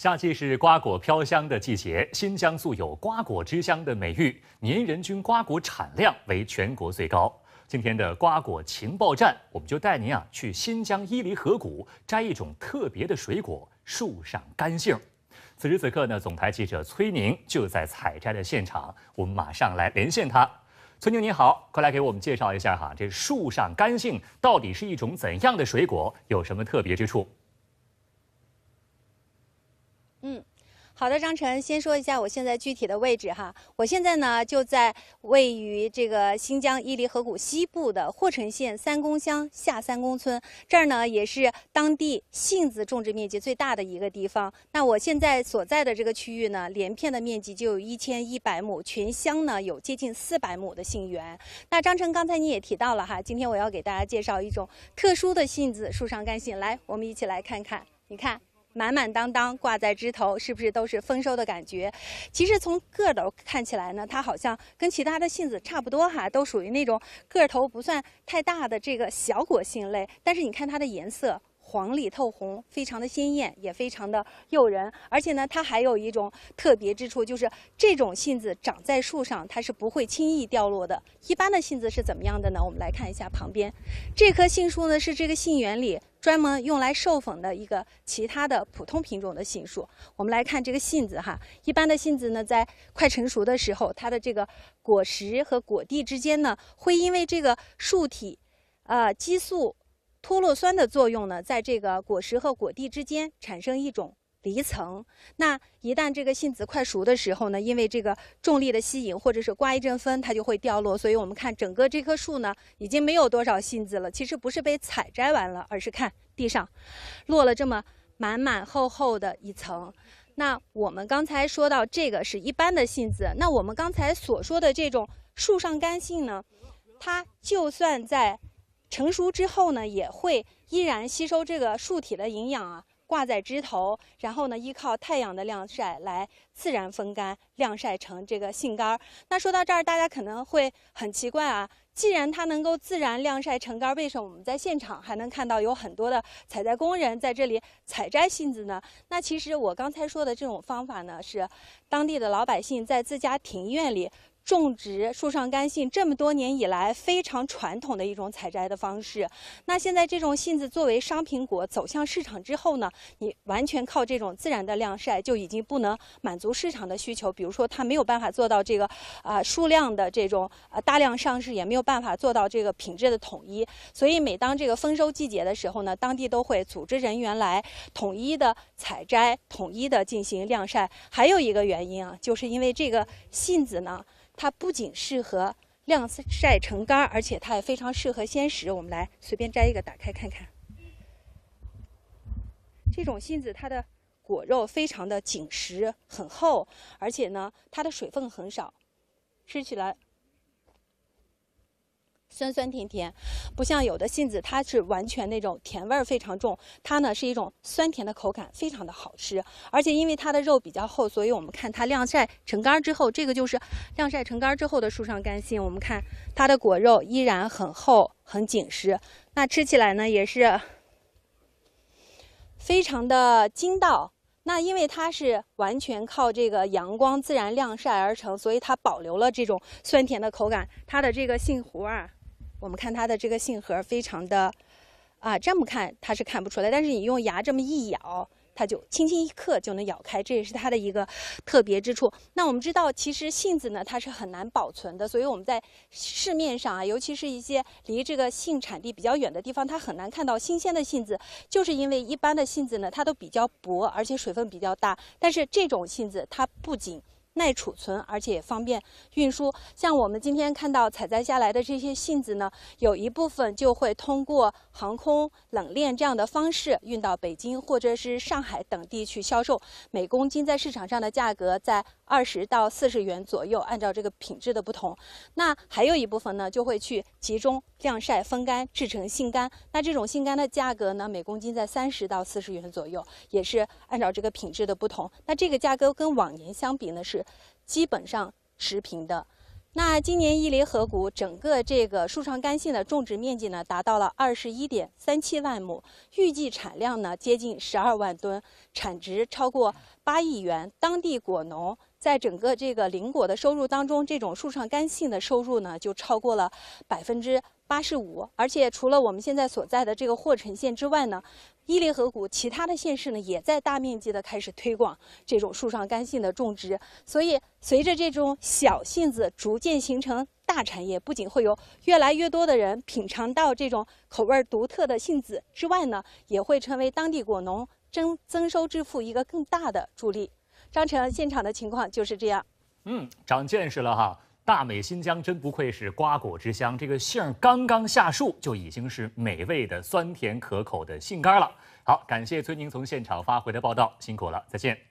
夏季是瓜果飘香的季节，新疆素有“瓜果之乡”的美誉，年人均瓜果产量为全国最高。今天的瓜果情报站，我们就带您啊去新疆伊犁河谷摘一种特别的水果——树上干杏。此时此刻呢，总台记者崔宁就在采摘的现场，我们马上来连线他。崔宁你好，快来给我们介绍一下哈，这树上干杏到底是一种怎样的水果，有什么特别之处？嗯，好的，张晨，先说一下我现在具体的位置哈。我现在呢就在位于这个新疆伊犁河谷西部的霍城县三公乡下三公村，这儿呢也是当地杏子种植面积最大的一个地方。那我现在所在的这个区域呢，连片的面积就有一千一百亩，全乡呢有接近四百亩的杏园。那张晨，刚才你也提到了哈，今天我要给大家介绍一种特殊的杏子——树上干杏。来，我们一起来看看，你看。满满当当挂在枝头，是不是都是丰收的感觉？其实从个头看起来呢，它好像跟其他的杏子差不多哈，都属于那种个头不算太大的这个小果杏类。但是你看它的颜色，黄里透红，非常的鲜艳，也非常的诱人。而且呢，它还有一种特别之处，就是这种杏子长在树上，它是不会轻易掉落的。一般的杏子是怎么样的呢？我们来看一下旁边这棵杏树呢，是这个杏园里。专门用来授粉的一个其他的普通品种的杏树，我们来看这个杏子哈。一般的杏子呢，在快成熟的时候，它的这个果实和果蒂之间呢，会因为这个树体，呃，激素脱落酸的作用呢，在这个果实和果蒂之间产生一种。离层，那一旦这个杏子快熟的时候呢，因为这个重力的吸引，或者是刮一阵风，它就会掉落。所以我们看整个这棵树呢，已经没有多少杏子了。其实不是被采摘完了，而是看地上落了这么满满厚厚的一层。那我们刚才说到这个是一般的杏子，那我们刚才所说的这种树上干杏呢，它就算在成熟之后呢，也会依然吸收这个树体的营养啊。挂在枝头，然后呢，依靠太阳的晾晒来自然风干。晾晒成这个杏干儿。那说到这儿，大家可能会很奇怪啊，既然它能够自然晾晒成干，为什么我们在现场还能看到有很多的采摘工人在这里采摘杏子呢？那其实我刚才说的这种方法呢，是当地的老百姓在自家庭院里种植树上干杏这么多年以来非常传统的一种采摘的方式。那现在这种杏子作为商品果走向市场之后呢，你完全靠这种自然的晾晒就已经不能满足市场的需求，比如。说它没有办法做到这个，啊，数量的这种呃大量上市，也没有办法做到这个品质的统一。所以每当这个丰收季节的时候呢，当地都会组织人员来统一的采摘、统一的进行晾晒。还有一个原因啊，就是因为这个杏子呢，它不仅适合晾晒成干，而且它也非常适合鲜食。我们来随便摘一个，打开看看，这种杏子它的。果肉非常的紧实，很厚，而且呢，它的水分很少，吃起来酸酸甜甜，不像有的杏子，它是完全那种甜味儿非常重。它呢是一种酸甜的口感，非常的好吃。而且因为它的肉比较厚，所以我们看它晾晒成干之后，这个就是晾晒成干之后的树上干杏。我们看它的果肉依然很厚、很紧实，那吃起来呢也是非常的筋道。那因为它是完全靠这个阳光自然晾晒而成，所以它保留了这种酸甜的口感。它的这个杏核啊，我们看它的这个杏核非常的，啊，这么看它是看不出来，但是你用牙这么一咬。它就轻轻一嗑就能咬开，这也是它的一个特别之处。那我们知道，其实杏子呢，它是很难保存的，所以我们在市面上啊，尤其是一些离这个杏产地比较远的地方，它很难看到新鲜的杏子，就是因为一般的杏子呢，它都比较薄，而且水分比较大。但是这种杏子，它不仅耐储存，而且也方便运输。像我们今天看到采摘下来的这些杏子呢，有一部分就会通过航空冷链这样的方式运到北京或者是上海等地去销售，每公斤在市场上的价格在二十到四十元左右，按照这个品质的不同。那还有一部分呢，就会去集中晾晒、风干制成杏干。那这种杏干的价格呢，每公斤在三十到四十元左右，也是按照这个品质的不同。那这个价格跟往年相比呢，是。基本上持平的。那今年伊犁河谷整个这个树上干杏的种植面积呢，达到了二十一点三七万亩，预计产量呢接近十二万吨，产值超过八亿元。当地果农在整个这个林果的收入当中，这种树上干杏的收入呢就超过了百分之八十五。而且除了我们现在所在的这个霍城县之外呢，伊犁河谷其他的县市呢，也在大面积的开始推广这种树上干杏的种植。所以，随着这种小杏子逐渐形成大产业，不仅会有越来越多的人品尝到这种口味独特的杏子之外呢，也会成为当地果农增增收致富一个更大的助力。张成，现场的情况就是这样。嗯，长见识了哈。大美新疆真不愧是瓜果之乡，这个杏儿刚刚下树就已经是美味的酸甜可口的杏干了。好，感谢崔宁从现场发回的报道，辛苦了，再见。